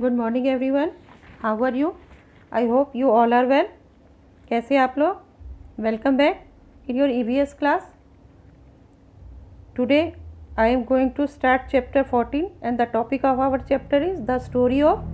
Good morning everyone how are you I hope you all are well कैसे आप लोग welcome back in your E V S class today I am going to start chapter fourteen and the topic of our chapter is the story of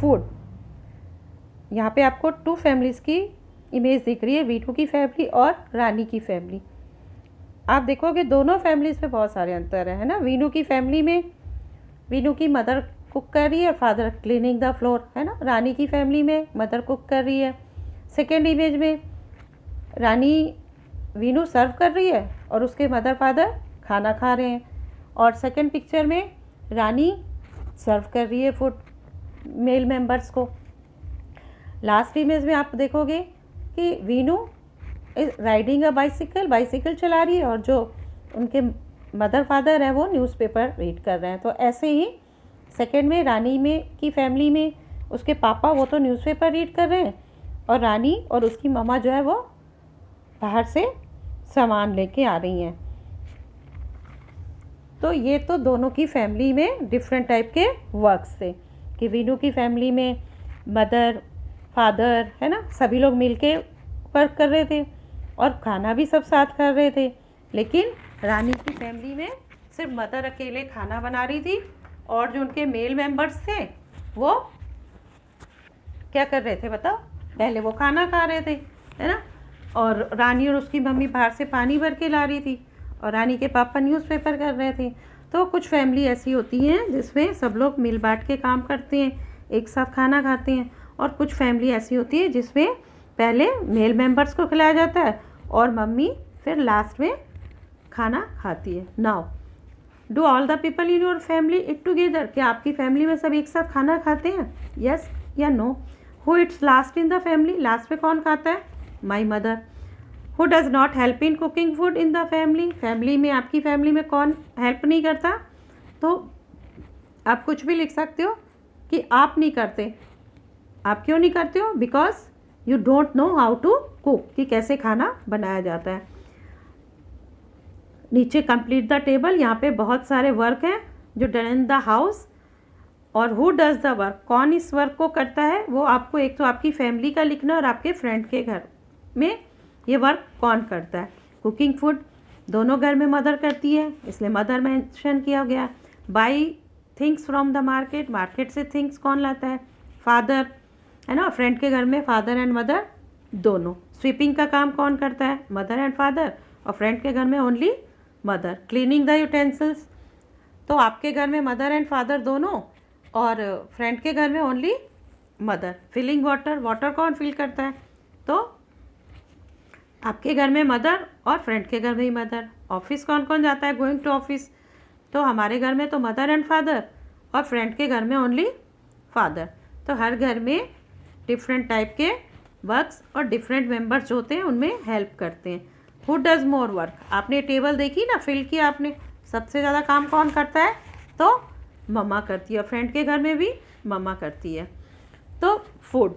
food यहाँ पे आपको to families की image दिख रही है वीटू की family और रानी की फैमिली आप देखोगे दोनों फैमिलीज़ में बहुत सारे अंतर है ना वीनू की फैमिली में वीनू की मदर कुक कर रही है फादर क्लीनिंग द फ्लोर है ना रानी की फैमिली में मदर कुक कर रही है सेकेंड इमेज में रानी वीनू सर्व कर रही है और उसके मदर फादर खाना खा रहे हैं और सेकेंड पिक्चर में रानी सर्व कर रही है फूड मेल मेंबर्स को लास्ट इमेज में आप देखोगे कि Veenu is riding a bicycle bicycle चला रही है और जो उनके मदर फादर हैं वो न्यूज़पेपर रीड कर रहे हैं तो ऐसे ही सेकेंड में रानी में की फैमिली में उसके पापा वो तो न्यूज़पेपर रीड कर रहे हैं और रानी और उसकी मामा जो है वो बाहर से सामान लेके आ रही हैं तो ये तो दोनों की फैमिली में डिफरेंट टाइप के वर्क्स थे कि वीनू की फैमिली में मदर फादर है ना सभी लोग मिल के वर्क कर रहे थे और खाना भी सब साथ कर रहे थे लेकिन रानी की फैमिली में सिर्फ मदर अकेले खाना बना रही थी और जो उनके मेल मेंबर्स थे वो क्या कर रहे थे बताओ पहले वो खाना खा रहे थे है ना और रानी और उसकी मम्मी बाहर से पानी भर के ला रही थी और रानी के पापा न्यूज़पेपर कर रहे थे तो कुछ फैमिली ऐसी होती हैं जिसमें सब लोग मिल बांट के काम करते हैं एक साथ खाना खाते हैं और कुछ फैमिली ऐसी होती है जिसमें पहले मेल मेंबर्स को खिलाया जाता है और मम्मी फिर लास्ट में खाना खाती है now do all the people in your family eat together क्या आपकी फैमिली में सब एक साथ खाना खाते हैं यस या no who eats last in the family last में कौन खाता है my mother who does not help in cooking food in the family family में आपकी फैमिली में कौन हेल्प नहीं करता तो आप कुछ भी लिख सकते हो कि आप नहीं करते आप क्यों नहीं करते हो because you don't know how to cook कि कैसे खाना बनाया जाता है नीचे कंप्लीट द टेबल यहाँ पे बहुत सारे वर्क हैं जो डन इन द हाउस और हु डज द वर्क कौन इस वर्क को करता है वो आपको एक तो आपकी फैमिली का लिखना और आपके फ्रेंड के घर में ये वर्क कौन करता है कुकिंग फूड दोनों घर में मदर करती है इसलिए मदर मेंशन किया गया buy things from the market market से थिंग्स कौन लाता है फादर है ना फ्रेंड के घर में फादर एंड मदर दोनों स्वीपिंग का काम कौन करता है मदर एंड फादर और फ्रेंड के घर में only mother cleaning the utensils तो आपके घर में मदर एंड फादर दोनों और फ्रेंड के घर में only mother filling water water कौन फिल करता है तो आपके घर में मदर और फ्रेंड के घर में ही मदर ऑफिस कौन कौन जाता है गोइंग टू ऑफिस तो हमारे घर में तो मदर एंड फादर और फ्रेंड के घर में ओनली फादर तो हर घर में डिफरेंट टाइप के वर्क्स और डिफरेंट मेंबर्स होते हैं उनमें हेल्प करते हैं हु डज मोर वर्क आपने टेबल देखी ना फिल किया आपने सबसे ज़्यादा काम कौन करता है तो मम्मा करती है फ्रेंड के घर में भी मम्मा करती है तो food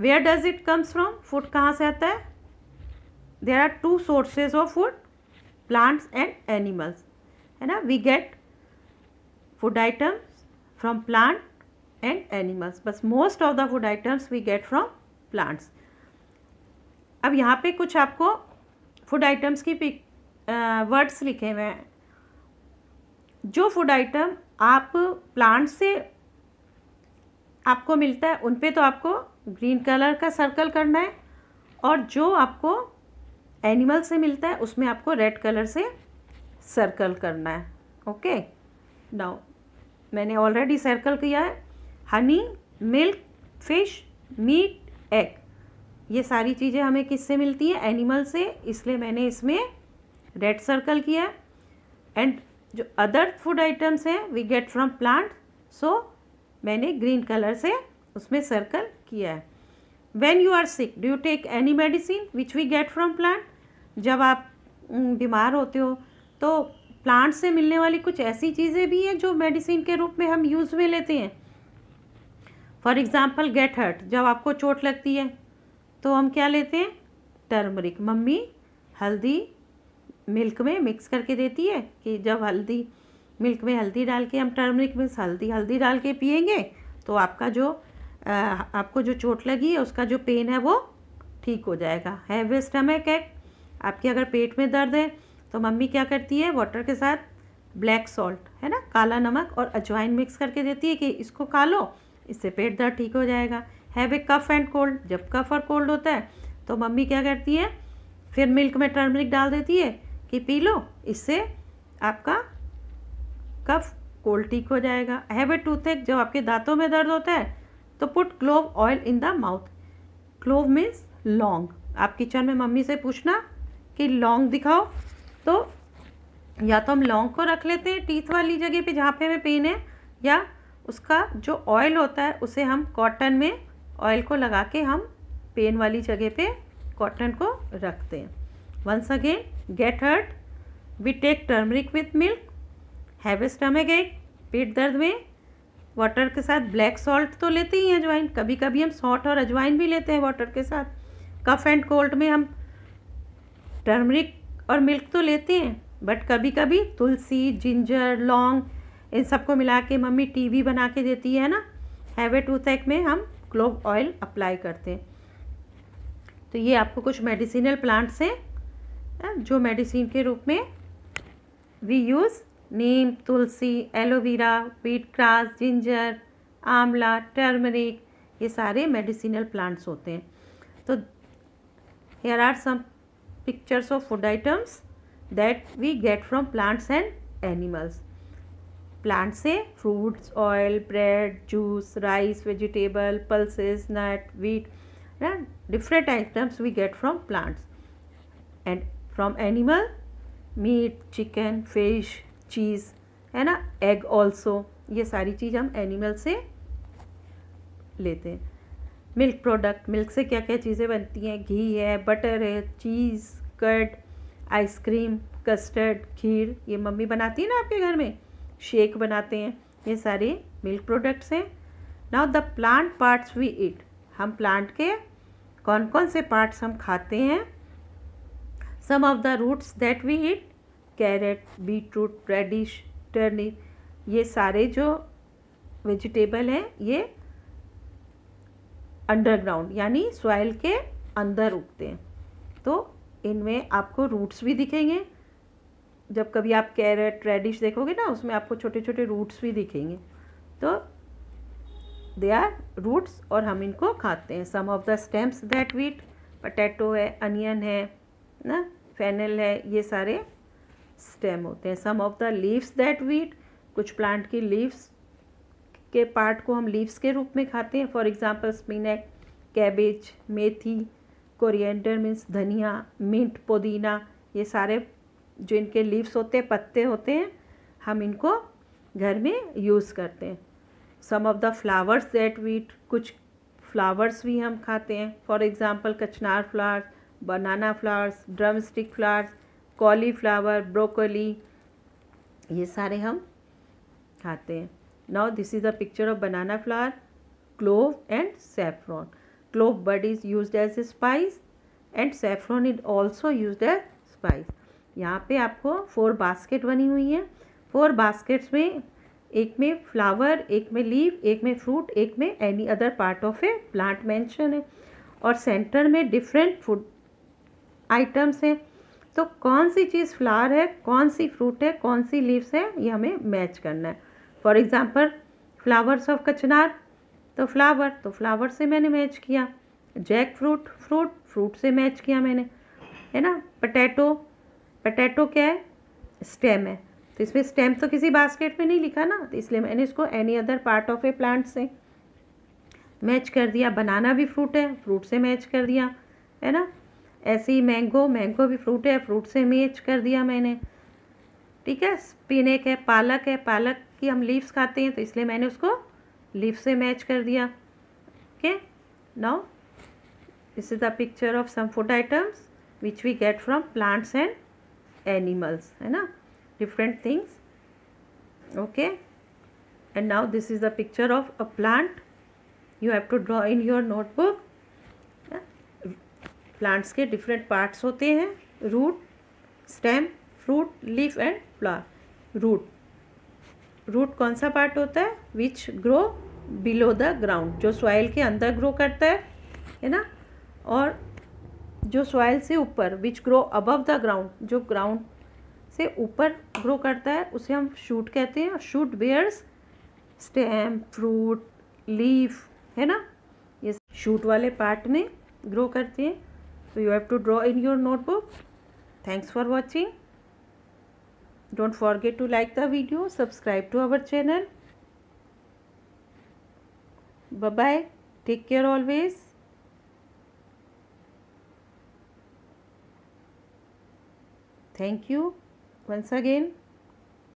where does it comes from food कहाँ से आता है there are two sources of food plants and animals है ना we get food items from plant and animals बस most of the food items we get from plants अब यहाँ पे कुछ आपको फूड आइटम्स की पिक वर्ड्स लिखे हुए हैं जो फूड आइटम आप प्लांट से आपको मिलता है उन पे तो आपको ग्रीन कलर का सर्कल करना है और जो आपको एनिमल से मिलता है उसमें आपको रेड कलर से सर्कल करना है ओके नाउ मैंने ऑलरेडी सर्कल किया है honey milk fish meat egg ये सारी चीज़ें हमें किससे मिलती है एनिमल से इसलिए मैंने इसमें रेड सर्कल किया एंड जो अदर फूड आइटम्स हैं we get from plant so मैंने ग्रीन कलर से उसमें सर्कल किया है when you are sick do you take any medicine which we get from plant जब आप बीमार होते हो तो प्लांट से मिलने वाली कुछ ऐसी चीज़ें भी हैं जो मेडिसिन के रूप में हम यूज़ में लेते हैं फॉर एग्ज़ाम्पल गेट हर्ट जब आपको चोट लगती है तो हम क्या लेते हैं टर्मरिक मम्मी हल्दी मिल्क में मिक्स करके देती है कि जब हल्दी मिल्क में हल्दी डाल के हम टर्मरिक में हल्दी हल्दी डाल के पियेंगे तो आपका जो आ, आपको जो चोट लगी है उसका जो पेन है वो ठीक हो जाएगा हैवी स्टमक है आपके अगर पेट में दर्द है तो मम्मी क्या करती है वाटर के साथ ब्लैक सॉल्ट है ना काला नमक और अजवाइन मिक्स करके देती है कि इसको खा लो इससे पेट दर्द ठीक हो जाएगा have a cough and cold जब कफ और कोल्ड होता है तो मम्मी क्या करती है फिर मिल्क में टर्मरिक डाल देती है कि पी लो इससे आपका कफ कोल्ड ठीक हो जाएगा हैव ए टूथेक जब आपके दांतों में दर्द होता है तो put clove oil in the mouth clove means लॉन्ग आप किचन में मम्मी से पूछना कि लॉन्ग दिखाओ तो या तो हम लॉन्ग को रख लेते हैं टीथ वाली जगह पे जहाँ पे हमें पेन है या उसका जो ऑयल होता है उसे हम कॉटन में ऑयल को लगा के हम पेन वाली जगह पे कॉटन को रख दें once again get hurt we take turmeric with milk have stomach एक पेट दर्द में वाटर के साथ ब्लैक सॉल्ट तो लेते ही हैं अजवाइन कभी कभी हम सॉल्ट और अजवाइन भी लेते हैं वाटर के साथ कफ एंड कोल्ड में हम टर्मरिक और मिल्क तो लेते हैं बट कभी कभी तुलसी जिंजर लौंग इन सबको मिला के मम्मी टी बना के देती है ना हैवे टूथ में हम क्लोव ऑयल अप्लाई करते हैं तो ये आपको कुछ मेडिसिनल प्लांट्स हैं हाँ, जो मेडिसिन के रूप में we use neem tulsi aloe vera wheat grass ginger amla turmeric ये सारे मेडिसिनल प्लांट्स होते हैं तो here are some pictures of food items that we get from plants and animals plant से fruits oil bread juice rice vegetable pulses nut wheat ना different items we get from plants and from animal meat chicken fish cheese है ना egg also ये सारी चीज़ हम animal से लेते हैं मिल्क प्रोडक्ट मिल्क से क्या क्या चीज़ें बनती हैं घी है बटर है चीज़ कर्ड आइसक्रीम कस्टर्ड खीर ये मम्मी बनाती है ना आपके घर में शेक बनाते हैं ये सारे मिल्क प्रोडक्ट्स हैं now the plant parts we eat हम प्लांट के कौन कौन से पार्ट्स हम खाते हैं some of the roots that we eat carrot beet root radish turnip ये सारे जो वेजिटेबल हैं ये अंडरग्राउंड यानी सॉइल के अंदर उगते हैं तो इनमें आपको रूट्स भी दिखेंगे जब कभी आप कैरेट रेडिश देखोगे ना उसमें आपको छोटे छोटे रूट्स भी दिखेंगे तो दे आर रूट्स और हम इनको खाते हैं some of the stems that we eat potato है अनियन है ना फेनल है ये सारे स्टेम होते हैं some of the leaves that we eat कुछ प्लांट की लीव्स के पार्ट को हम लीव्स के रूप में खाते हैं फॉर एग्जाम्पल स्पिनच कैबेज मेथी कोरिएंडर मीन्स धनिया मिंट पुदीना ये सारे जो इनके लीव्स होते हैं पत्ते होते हैं हम इनको घर में यूज़ करते हैं some of the flowers that we eat कुछ फ्लावर्स भी हम खाते हैं फॉर एग्ज़ाम्पल कचनार flowers banana flowers drumstick flowers flower broccoli ये सारे हम खाते हैं now this is a picture of banana flower clove and saffron clove bud is use as a spice and saffron is also use as spice यहाँ पे आपको four basket बनी हुई है फोर बास्केट्स में एक में फ्लावर एक में लीव एक में फ्रूट एक में any other part of a plant mention है और सेंटर में डिफरेंट फूड आइटम्स हैं तो कौन सी चीज़ फ्लावर है कौन सी फ्रूट है कौन सी लीव्स है ये हमें मैच करना है फॉर एग्ज़ाम्पल फ्लावर्स ऑफ कचनार तो फ्लावर तो फ्लावर से मैंने मैच किया जैक फ्रूट फ्रूट फ्रूट से मैच किया मैंने है ना पटैटो पटेटो क्या है स्टेम है तो इसमें स्टेम तो किसी बास्केट में नहीं लिखा ना तो इसलिए मैंने इसको any other part of a plant से मैच कर दिया बनाना भी फ्रूट है फ्रूट से मैच कर दिया है ना ऐसे ही मैंगो मैंगो भी फ्रूट है फ्रूट से मैच कर दिया मैंने ठीक है स्पिनेक है पालक है पालक की हम लीव्स खाते हैं तो इसलिए मैंने उसको लीव से मैच कर दिया okay now this is the picture of some food items which we get from plants and animals है ना different things okay and now this is the picture of a plant you have to draw in your notebook plants के different parts होते हैं root stem fruit leaf and flower root root कौन सा part होता है which grow below the ground जो soil के अंदर ग्रो करता है है ना और जो सॉइल से ऊपर which grow above the ground जो ग्राउंड से ऊपर ग्रो करता है उसे हम शूट कहते हैं shoot bears stem fruit leaf है ना ये शूट वाले पार्ट में ग्रो करते हैं so you have to draw in your notebook thanks for watching don't forget to like the video subscribe to our channel bye bye take care always Thank you once again.